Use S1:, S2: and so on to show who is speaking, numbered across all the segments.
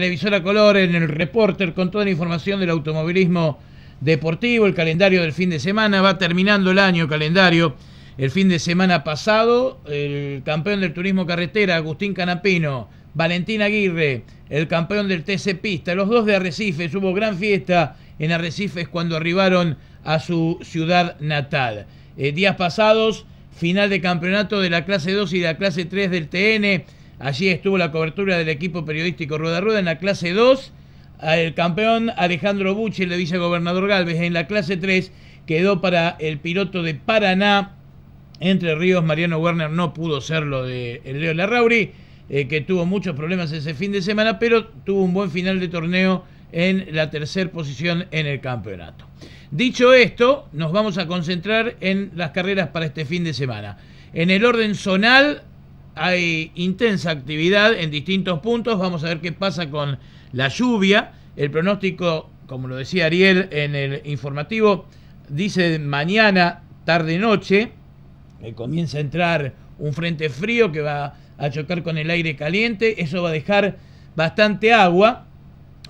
S1: televisora color, en el reporter, con toda la información del automovilismo deportivo, el calendario del fin de semana, va terminando el año calendario. El fin de semana pasado, el campeón del turismo carretera, Agustín Canapino, Valentín Aguirre, el campeón del TC Pista, los dos de Arrecifes, hubo gran fiesta en Arrecifes cuando arribaron a su ciudad natal. Eh, días pasados, final de campeonato de la clase 2 y la clase 3 del TN Allí estuvo la cobertura del equipo periodístico Rueda Rueda en la clase 2. El campeón Alejandro Buchel de Villa Gobernador Galvez. En la clase 3 quedó para el piloto de Paraná, Entre Ríos, Mariano Werner. No pudo serlo de Leo Larrauri, eh, que tuvo muchos problemas ese fin de semana, pero tuvo un buen final de torneo en la tercera posición en el campeonato. Dicho esto, nos vamos a concentrar en las carreras para este fin de semana. En el orden zonal, hay intensa actividad en distintos puntos. Vamos a ver qué pasa con la lluvia. El pronóstico, como lo decía Ariel en el informativo, dice mañana, tarde, noche, que comienza a entrar un frente frío que va a chocar con el aire caliente. Eso va a dejar bastante agua,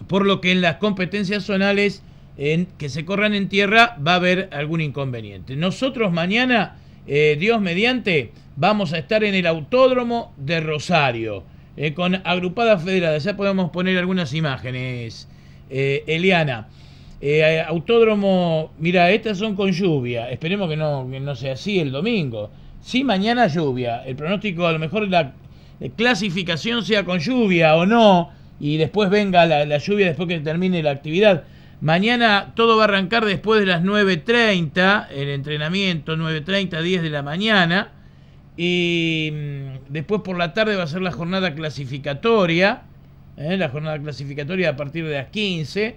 S1: por lo que en las competencias zonales en, que se corran en tierra va a haber algún inconveniente. Nosotros mañana eh, Dios mediante, vamos a estar en el Autódromo de Rosario, eh, con agrupada federada, Ya podemos poner algunas imágenes, eh, Eliana. autódromo, mira, estas son con lluvia. Esperemos que no, no sea así el domingo. si mañana lluvia. El pronóstico, a lo mejor la clasificación sea con lluvia o no, y después venga la, la lluvia después que termine la actividad. Mañana todo va a arrancar después de las 9.30, el entrenamiento 9.30, 10 de la mañana. Y mm, después por la tarde va a ser la jornada clasificatoria, ¿eh? la jornada clasificatoria a partir de las 15.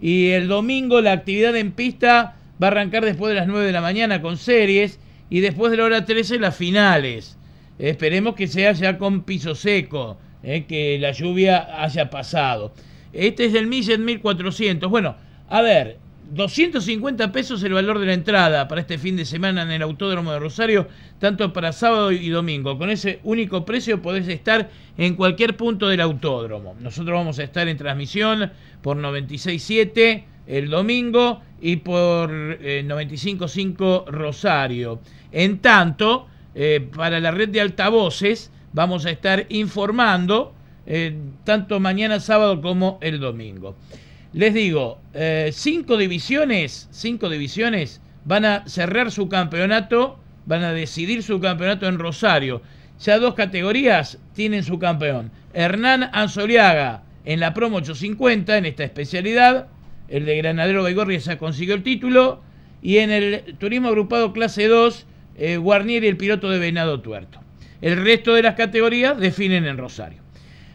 S1: Y el domingo la actividad en pista va a arrancar después de las 9 de la mañana con series y después de la hora 13 las finales. Esperemos que sea ya con piso seco, ¿eh? que la lluvia haya pasado. Este es del Millet 1400. Bueno, a ver, 250 pesos el valor de la entrada para este fin de semana en el Autódromo de Rosario, tanto para sábado y domingo. Con ese único precio podés estar en cualquier punto del autódromo. Nosotros vamos a estar en transmisión por 967 el domingo y por 955 eh, Rosario. En tanto, eh, para la red de altavoces vamos a estar informando eh, tanto mañana sábado como el domingo. Les digo, eh, cinco divisiones, cinco divisiones van a cerrar su campeonato, van a decidir su campeonato en Rosario. Ya dos categorías tienen su campeón. Hernán Anzoliaga en la promo 850, en esta especialidad. El de Granadero Baigorria ya consiguió el título. Y en el turismo agrupado clase 2, eh, Guarnier y el piloto de Venado Tuerto. El resto de las categorías definen en Rosario.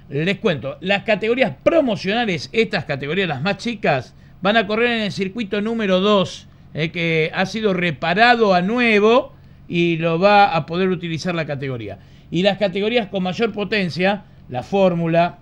S1: Les cuento, las categorías promocionales, estas categorías las más chicas, van a correr en el circuito número 2, eh, que ha sido reparado a nuevo y lo va a poder utilizar la categoría. Y las categorías con mayor potencia, la Fórmula,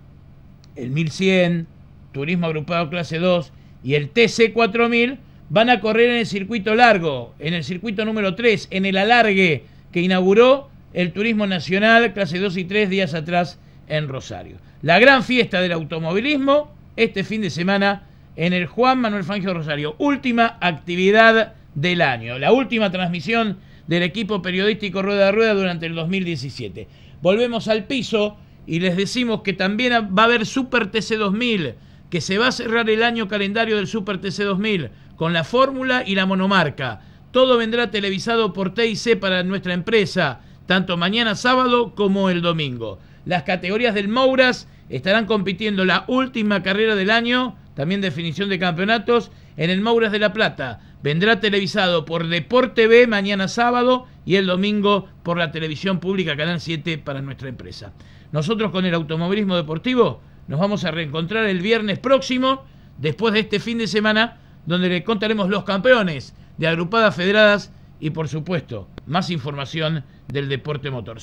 S1: el 1100, Turismo Agrupado Clase 2 y el TC4000, van a correr en el circuito largo, en el circuito número 3, en el alargue que inauguró el Turismo Nacional Clase 2 y 3 días atrás en Rosario. La gran fiesta del automovilismo este fin de semana en el Juan Manuel Fangio Rosario. Última actividad del año, la última transmisión del equipo periodístico Rueda a Rueda durante el 2017. Volvemos al piso y les decimos que también va a haber Super TC 2000, que se va a cerrar el año calendario del Super TC 2000 con la fórmula y la monomarca. Todo vendrá televisado por TIC para nuestra empresa, tanto mañana sábado como el domingo las categorías del Mouras estarán compitiendo la última carrera del año, también definición de campeonatos, en el Mouras de La Plata. Vendrá televisado por Deporte B mañana sábado y el domingo por la televisión pública Canal 7 para nuestra empresa. Nosotros con el automovilismo deportivo nos vamos a reencontrar el viernes próximo, después de este fin de semana, donde le contaremos los campeones de agrupadas federadas y por supuesto más información del deporte motor.